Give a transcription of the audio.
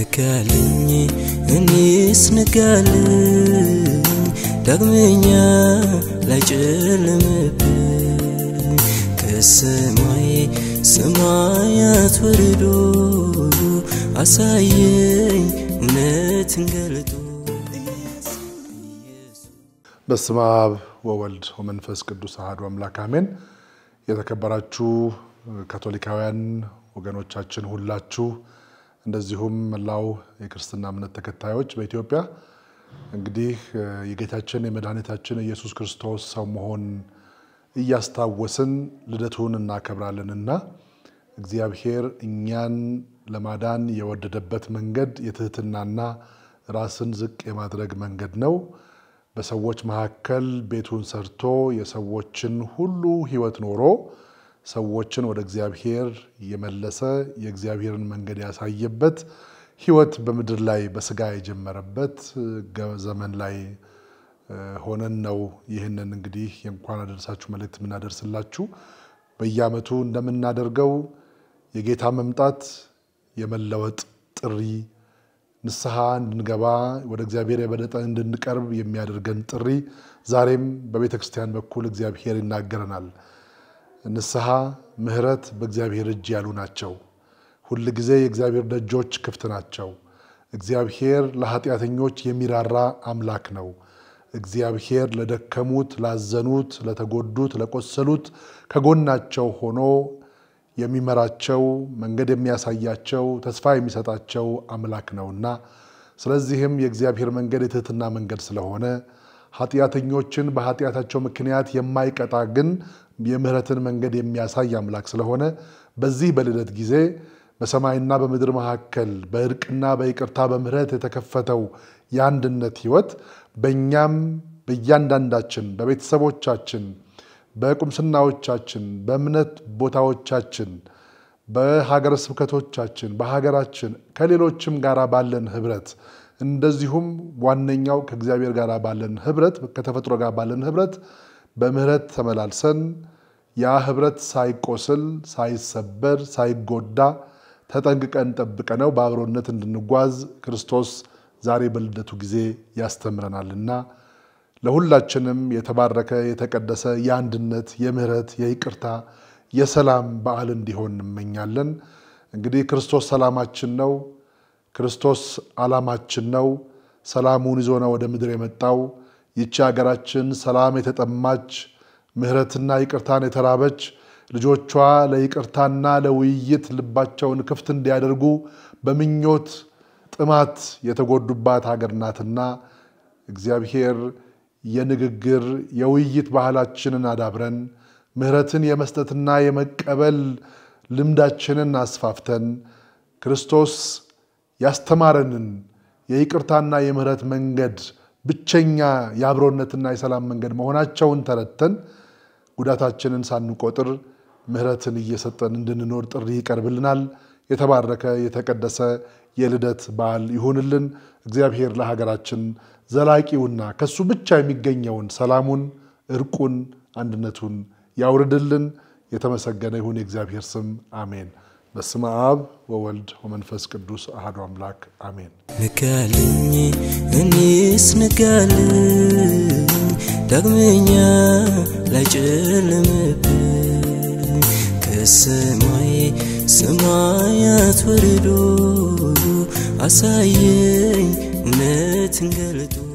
ንካልኝ እኔስ ንካልኝ ዳግመኛ ላይጨልምብኝ ከሰማይ ሰማያት ወርዶ አሳየኝ እውነትን ገልጦ በስመ አብ ወወልድ ወመንፈስ ቅዱስ አሐዱ አምላክ አሜን። የተከበራችሁ ካቶሊካውያን ወገኖቻችን ሁላችሁ እንደዚሁም መላው የክርስትና እምነት ተከታዮች በኢትዮጵያ እንግዲህ የጌታችን የመድኃኒታችን ኢየሱስ ክርስቶስ ሰው መሆን እያስታወስን ልደቱን እናከብራለንና እግዚአብሔር እኛን ለማዳን የወደደበት መንገድ የትህትናና ራስን ዝቅ የማድረግ መንገድ ነው። በሰዎች መካከል ቤቱን ሰርቶ የሰዎችን ሁሉ ሕይወት ኖሮ ሰዎችን ወደ እግዚአብሔር የመለሰ የእግዚአብሔርን መንገድ ያሳየበት ህይወት በምድር ላይ በስጋ የጀመረበት ዘመን ላይ ሆነን ነው። ይህንን እንግዲህ የእንኳን አደረሳችሁ መልእክት የምናደርስላችሁ በየዓመቱ እንደምናደርገው የጌታ መምጣት የመለወጥ ጥሪ ንስሐ እንድንገባ ወደ እግዚአብሔር የበለጠ እንድንቀርብ የሚያደርገን ጥሪ ዛሬም በቤተ ክርስቲያን በኩል እግዚአብሔር ይናገረናል። ንስሐ፣ ምሕረት በእግዚአብሔር እጅ ያሉ ናቸው። ሁል ጊዜ የእግዚአብሔር ደጆች ክፍት ናቸው። እግዚአብሔር ለኃጢአተኞች የሚራራ አምላክ ነው። እግዚአብሔር ለደከሙት፣ ላዘኑት፣ ለተጎዱት፣ ለቆሰሉት ከጎናቸው ሆኖ የሚመራቸው መንገድ የሚያሳያቸው ተስፋ የሚሰጣቸው አምላክ ነውና ስለዚህም የእግዚአብሔር መንገድ የትህትና መንገድ ስለሆነ ኃጢአተኞችን በኃጢአታቸው ምክንያት የማይቀጣ ግን የምህረትን መንገድ የሚያሳይ አምላክ ስለሆነ በዚህ በልደት ጊዜ በሰማይና በምድር መካከል በእርቅና በይቅርታ በምህረት የተከፈተው የአንድነት ህይወት በእኛም በእያንዳንዳችን በቤተሰቦቻችን፣ በቁምስናዎቻችን፣ በእምነት ቦታዎቻችን፣ በሀገረ ስብከቶቻችን፣ በሀገራችን ከሌሎችም ጋር ባለን ህብረት እንደዚሁም ዋነኛው ከእግዚአብሔር ጋር ባለን ህብረት ከተፈጥሮ ጋር ባለን ህብረት በምህረት ተመላልሰን ያ ህብረት ሳይቆስል፣ ሳይሰበር፣ ሳይጎዳ ተጠንቅቀን ጠብቀነው በአብሮነት እንድንጓዝ ክርስቶስ ዛሬ በልደቱ ጊዜ ያስተምረናልና ለሁላችንም የተባረከ የተቀደሰ የአንድነት የምህረት የይቅርታ የሰላም በዓል እንዲሆን እንመኛለን። እንግዲህ ክርስቶስ ሰላማችን ነው። ክርስቶስ ዓላማችን ነው። ሰላሙን ይዞ ነው ወደ ምድር የመጣው። ይቺ አገራችን ሰላም የተጠማች ምሕረትና ይቅርታን የተራበች ልጆቿ ለይቅርታና ለውይይት ልባቸውን ክፍት እንዲያደርጉ በምኞት ጥማት የተጎዱባት ሀገር ናትና እግዚአብሔር የንግግር የውይይት ባህላችንን አዳብረን ምሕረትን የመስጠትና የመቀበል ልምዳችንን አስፋፍተን ክርስቶስ ያስተማረንን የይቅርታና የምሕረት መንገድ ብቸኛ የአብሮነትና የሰላም መንገድ መሆናቸውን ተረተን ጉዳታችንን ሳንቆጥር ምሕረትን እየሰጠን እንድንኖር ጥሪ ይቀርብልናል። የተባረከ የተቀደሰ የልደት በዓል ይሁንልን። እግዚአብሔር ለሀገራችን ዘላቂውና ከሱ ብቻ የሚገኘውን ሰላሙን፣ እርቁን፣ አንድነቱን ያውርድልን። የተመሰገነ ይሁን የእግዚአብሔር ስም አሜን። በስመ አብ ወወልድ ወመንፈስ ቅዱስ አህዶ አምላክ አሜን። ንካልኝ እኔስ ንካልኝ ዳግመኛ ላይጨልምብኝ ከሰማይ ሰማያት ወርዶ አሳየኝ እውነትን ገልጦ